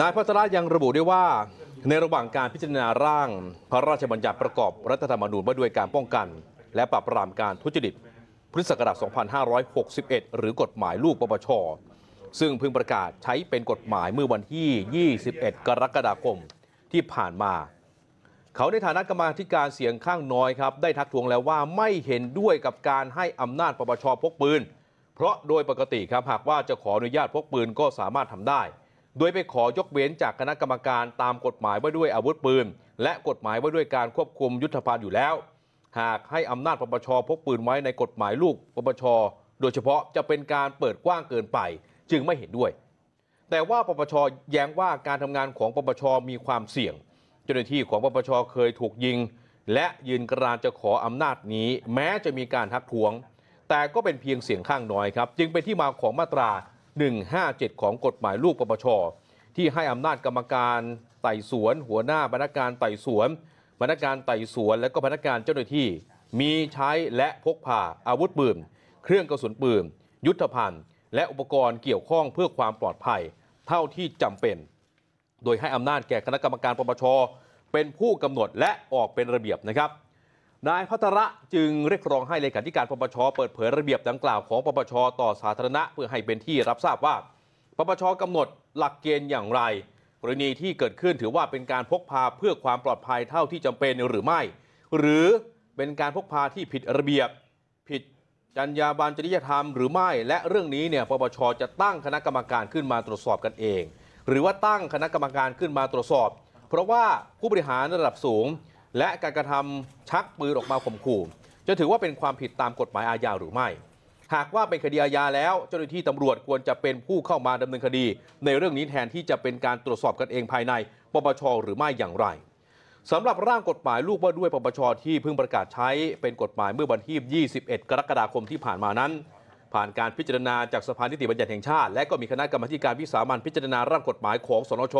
นายพัชรายังระบุด้วยว่า ในระหว่างการพิจารณาร่าง พระราชบัญญัติประกอบ รัฐธรรมนูญว่าด้วยการป้องกัน และปราบปรามการทุจริต พฤษศักราช2561 หรือกฎหมายลูกปปชซึ่งเพิ่งประกาศใช้เป็นกฎหมายเมื่อวันที่ 21 กรกฎาคมที่ผ่านมา เขาในฐานะกรรมาธิการเสียงข้างน้อยครับ ได้ทักทวงแล้วว่าไม่เห็นด้วยกับการให้อำนาจปปชพกปืนเพราะโดยปกติครับหากว่าจะขออนุญาตพกปืนก็สามารถทำได้โดยไปขอยกเว้นจากคณะกรรมการ ตามกฎหมายว่าด้วยอาวุธปืน และกฎหมายว่าด้วยการควบคุมยุทธภัณฑ์อยู่แล้ว หากให้อำนาจปปชพกปืนไว้ในกฎหมายลูกปปชโดยเฉพาะจะเป็นการเปิดกว้างเกินไป จึงไม่เห็นด้วย แต่ว่าปปชแย้งว่าการทำงานของปปชมีความเสี่ยง เจ้าหน้าที่ของปปชเคยถูกยิง และยืนกรานจะขออำนาจนี้ แม้จะมีการทักท้วง แต่ก็เป็นเพียงเสียงข้างน้อยครับจึงเป็นที่มาของมาตรา157 ของกฎหมายลูกปปชที่ให้อำนาจกรรมการไต่สวน หัวหน้าพนักงานไต่สวนพนักงานไต่สวน และก็พนักงานเจ้าหน้าที่ มีใช้และพกพาอาวุธปืนเครื่องกระสุนปืนยุทธภัณฑ์และอุปกรณ์เกี่ยวข้องเพื่อความปลอดภัย เท่าที่จำเป็น โดยให้อำนาจแก่คณะกรรมการปปชเป็นผู้กำหนดและออกเป็นระเบียบนะครับนายพัทระจึงเรียกร้องให้เลขาธิการปปชเปิดเผยระเบียบดังกล่าวของปปชต่อสาธารณะเพื่อให้เป็นที่รับทราบว่าปปชกำหนดหลักเกณฑ์อย่างไร กรณีที่เกิดขึ้นถือว่าเป็นการพกพาเพื่อความปลอดภัยเท่าที่จำเป็นหรือไม่ หรือเป็นการพกพาที่ผิดระเบียบ ผิดจรรยาบรรณจริยธรรม หรือไม่ และเรื่องนี้เนี่ยปปชจะตั้งคณะกรรมการขึ้นมาตรวจสอบกันเอง หรือว่าตั้งคณะกรรมการขึ้นมาตรวจสอบ เพราะว่าผู้บริหารระดับสูงและการกระทำชักปืนออกมาข่มขู่ จะถือว่าเป็นความผิดตามกฎหมายอาญาหรือไม่ หากว่าเป็นคดีอาญาแล้ว เจ้าหน้าที่ตำรวจควรจะเป็นผู้เข้ามาดำเนินคดี ในเรื่องนี้แทนที่จะเป็นการตรวจสอบกันเองภายในปปชหรือไม่อย่างไรสำหรับร่างกฎหมายลูกว่าด้วยปปชที่เพิ่งประกาศใช้เป็นกฎหมายเมื่อวันที่ 21 กรกฎาคมที่ผ่านมานั้น ผ่านการพิจารณาจากสภานิติบัญญัติแห่งชาติและก็มีคณะกรรมการวิสามัญพิจารณาร่างกฎหมายของสนช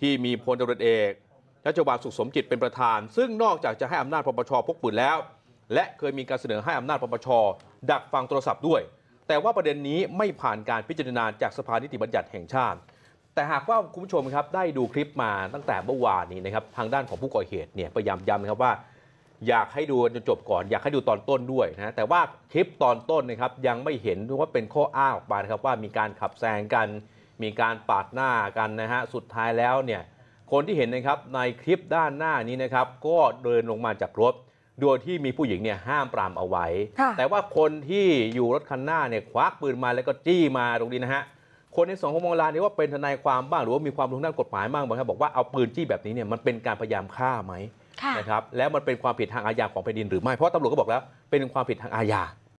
ที่มีพลตำรวจเอกรัชวานสุขสมจิตเป็นประธาน ซึ่งนอกจากจะให้อำนาจปปชพกปืนแล้ว และเคยมีการเสนอให้อำนาจปปชดักฟังโทรศัพท์ด้วย แต่ว่าประเด็นนี้ไม่ผ่านการพิจารณาจากสภานิติบัญญัติแห่งชาติ แต่หากว่าคุณผู้ชมครับได้ดูคลิปมาตั้งแต่เมื่อวานนี้นะครับทางด้านของผู้ก่อเหตุเนี่ยพยายามย้ำนะครับว่า อยากให้ดูจนจบก่อน อยากให้ดูตอนต้นด้วยนะแต่ว่าคลิปตอนต้นนะครับยังไม่เห็นว่าเป็นข้ออ้างออกมานะครับว่ามีการขับแซงกัน มีการปาดหน้ากันนะฮะสุดท้ายแล้วเนี่ยคนที่เห็นนะครับในคลิปด้านหน้านี้นะครับก็เดินลงมาจากรถโดยที่มีผู้หญิงเนี่ยห้ามปรามเอาไว้ แต่ว่าคนที่อยู่รถคันหน้าเนี่ยควักปืนมาแล้วก็จี้มาตรงนี้นะฮะคนในสองคนมองลาณนี่ว่าเป็นทนายความบ้างหรือว่ามีความรู้ด้านกฎหมายบ้างบางท่านบอกว่าเอาปืนจี้แบบนี้เนี่ยมันเป็นการพยายามฆ่าไหมนะครับแล้วมันเป็นความผิดทางอาญาของแผ่นดินหรือไม่เพราะตำรวจก็บอกแล้วเป็นความผิดทางอาญา